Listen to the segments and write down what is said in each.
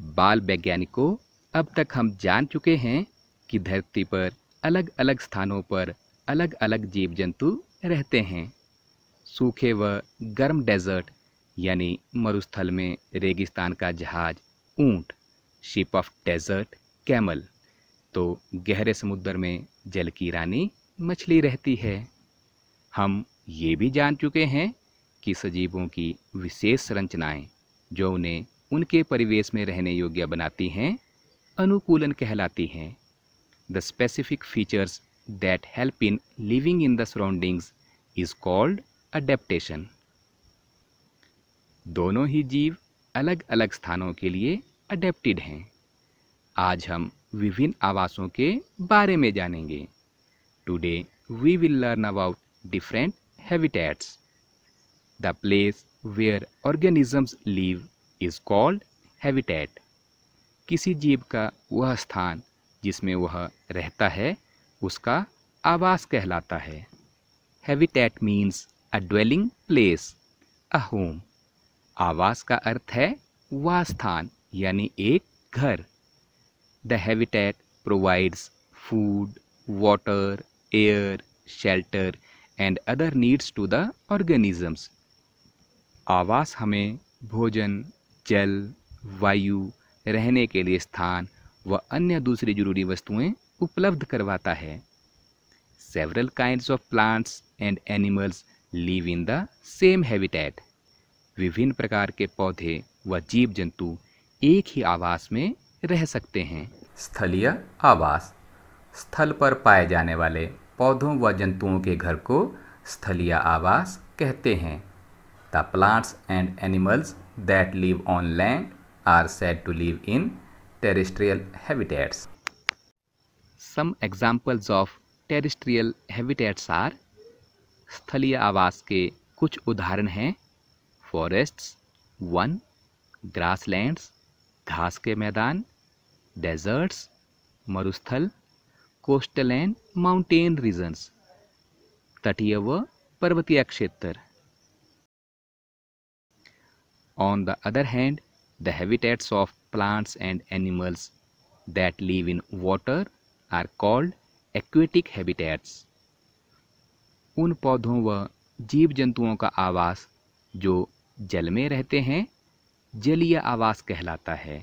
बाल वैज्ञानिकों अब तक हम जान चुके हैं कि धरती पर अलग अलग स्थानों पर अलग अलग जीव जंतु रहते हैं सूखे व गर्म डेजर्ट यानी मरुस्थल में रेगिस्तान का जहाज ऊंट शिप ऑफ डेजर्ट कैमल तो गहरे समुद्र में जल की रानी मछली रहती है हम ये भी जान चुके हैं कि सजीवों की विशेष संरचनाएं जो उन्हें उनके परिवेश में रहने योग्य बनाती हैं अनुकूलन कहलाती हैं the specific features that help in living in the surroundings is called adaptation दोनों ही जीव अलग अलग स्थानों के लिए अडेप्टिड हैं आज हम विभिन्न आवासों के बारे में जानेंगे today we will learn about different habitats the place where organisms live is called habitat किसी जीव का वह स्थान जिसमें वह रहता है उसका आवास कहलाता है habitat means a dwelling place a home आवास का अर्थ है वह स्थान यानी एक घर the habitat provides food water air shelter and other needs to the organisms आवास हमें भोजन जल वायु रहने के लिए स्थान व अन्य दूसरी जरूरी वस्तुएं उपलब्ध करवाता है several kinds of plants and animals live in the same habitat विभिन्न प्रकार के पौधे व जीव जंतु एक ही आवास में रह सकते हैं स्थलीय आवास स्थल पर पाए जाने वाले पौधों व जंतुओं के घर को स्थलीय आवास कहते हैं the plants and animals that live on land are said to live in terrestrial habitats. Some examples of terrestrial habitats are स्थलीय आवास के कुछ उदाहरण हैं फॉरेस्ट्स वन ग्रासलैंड्स घास के मैदान डेजर्ट्स मरुस्थल कोस्टल एंड माउंटेन रीजन्स तटीय व पर्वतीय क्षेत्र On the other hand, the habitats of plants and animals that live in water are called aquatic habitats उन पौधों व जीव जंतुओं का आवास जो जल में रहते हैं जलीय आवास कहलाता है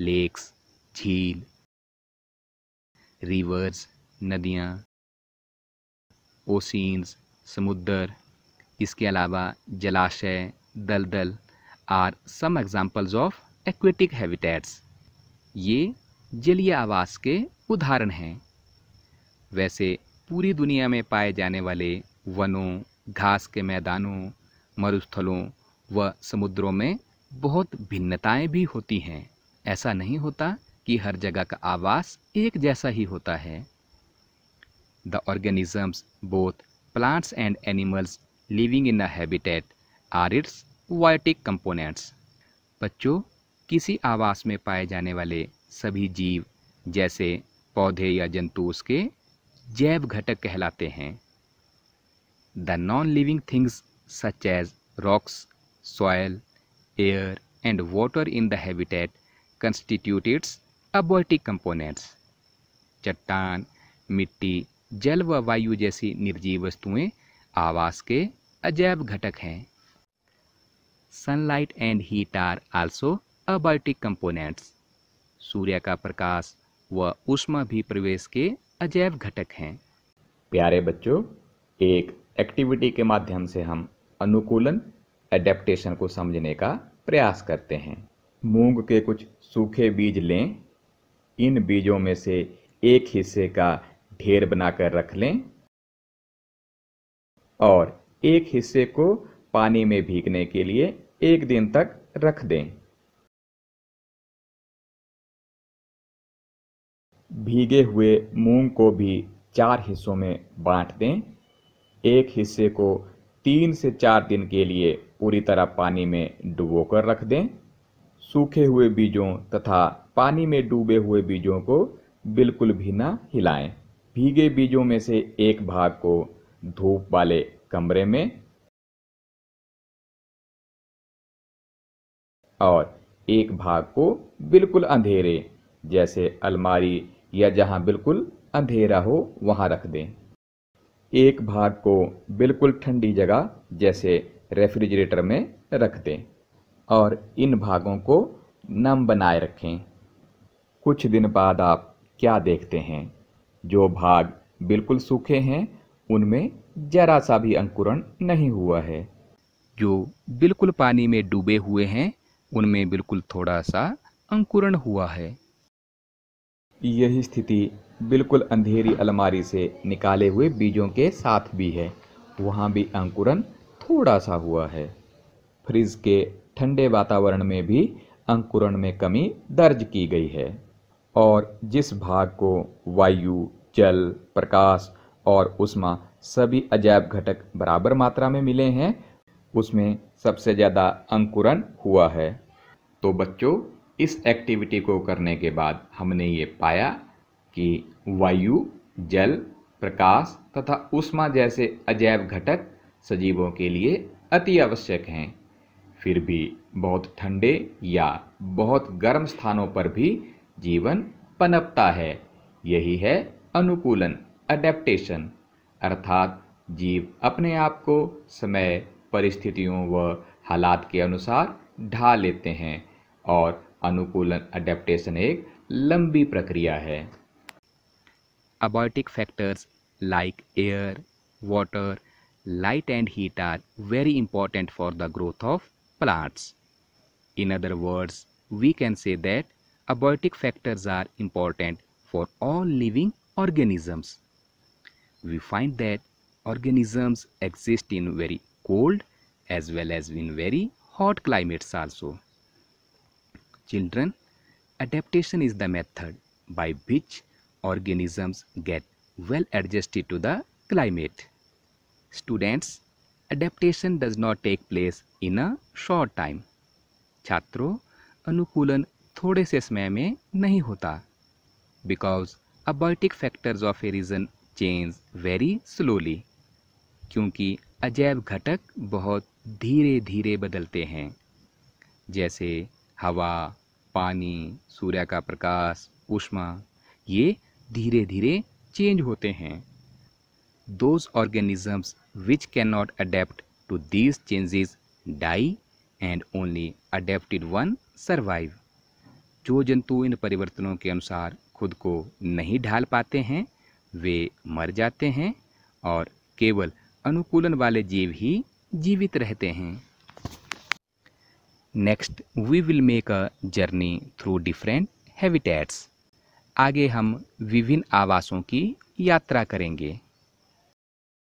लेक्स झील रिवर्स नदियाँ ओसिन्स समुद्र इसके अलावा जलाशय दलदल are some examples of aquatic habitats ये जलीय आवास के उदाहरण हैं वैसे पूरी दुनिया में पाए जाने वाले वनों घास के मैदानों मरुस्थलों व समुद्रों में बहुत भिन्नताएं भी होती हैं ऐसा नहीं होता कि हर जगह का आवास एक जैसा ही होता है the organisms both plants and animals living in the habitat are its biotic components बच्चों किसी आवास में पाए जाने वाले सभी जीव जैसे पौधे या जंतु उसके जैव घटक कहलाते हैं the non living things such as rocks soil air and water in the habitat constitute abiotic components चट्टान मिट्टी जल व वायु जैसी निर्जीव वस्तुएं आवास के अजैब घटक हैं sunlight and heat are also abiotic components. सूर्य का प्रकाश व उष्मा भी प्रवेश के अजैव घटक हैं प्यारे बच्चों एक एक्टिविटी के माध्यम से हम अनुकूलन एडेप्टेशन को समझने का प्रयास करते हैं मूंग के कुछ सूखे बीज लें इन बीजों में से एक हिस्से का ढेर बनाकर रख लें और एक हिस्से को पानी में भीगने के लिए एक दिन तक रख दें भीगे हुए मूंग को भी चार हिस्सों में बांट दें एक हिस्से को तीन से चार दिन के लिए पूरी तरह पानी में डुबोकर रख दें सूखे हुए बीजों तथा पानी में डूबे हुए बीजों को बिल्कुल भी ना हिलाएं। भीगे बीजों में से एक भाग को धूप वाले कमरे में और एक भाग को बिल्कुल अंधेरे जैसे अलमारी या जहां बिल्कुल अंधेरा हो वहां रख दें एक भाग को बिल्कुल ठंडी जगह जैसे रेफ्रिजरेटर में रख दें और इन भागों को नम बनाए रखें कुछ दिन बाद आप क्या देखते हैं जो भाग बिल्कुल सूखे हैं उनमें जरा सा भी अंकुरण नहीं हुआ है जो बिल्कुल पानी में डूबे हुए हैं उनमें बिल्कुल थोड़ा सा अंकुरण हुआ है यही स्थिति बिल्कुल अंधेरी अलमारी से निकाले हुए बीजों के साथ भी है वहाँ भी अंकुरन थोड़ा सा हुआ है फ्रिज के ठंडे वातावरण में भी अंकुरण में कमी दर्ज की गई है और जिस भाग को वायु जल प्रकाश और उष्मा सभी अजैब घटक बराबर मात्रा में मिले हैं उसमें सबसे ज़्यादा अंकुरन हुआ है तो बच्चों इस एक्टिविटी को करने के बाद हमने ये पाया कि वायु जल प्रकाश तथा उष्मा जैसे अजैव घटक सजीवों के लिए अति आवश्यक हैं फिर भी बहुत ठंडे या बहुत गर्म स्थानों पर भी जीवन पनपता है यही है अनुकूलन अडेप्टेशन अर्थात जीव अपने आप को समय परिस्थितियों व हालात के अनुसार ढा लेते हैं और अनुकूलन अडेप्टेशन एक लंबी प्रक्रिया है abiotic factors like air water light and heat are very important for the growth of plants in other words we can say that abiotic factors are important for all living organisms we find that organisms exist in very cold as well as in very hot climates also. Children, adaptation is the method by which organisms get well adjusted to the climate. Students, adaptation does not take place in a short time. छात्रों anukulan thode se samay mein nahi hota because abiotic factors of a region change very slowly kyunki अजैव घटक बहुत धीरे धीरे बदलते हैं जैसे हवा पानी सूर्य का प्रकाश ऊष्मा ये धीरे धीरे चेंज होते हैं organisms which can not adapt to these changes die and only adapted one survive जो जंतु इन परिवर्तनों के अनुसार खुद को नहीं ढाल पाते हैं वे मर जाते हैं और केवल अनुकूलन वाले जीव ही जीवित रहते हैं next we will make a journey through different habitats आगे हम विभिन्न आवासों की यात्रा करेंगे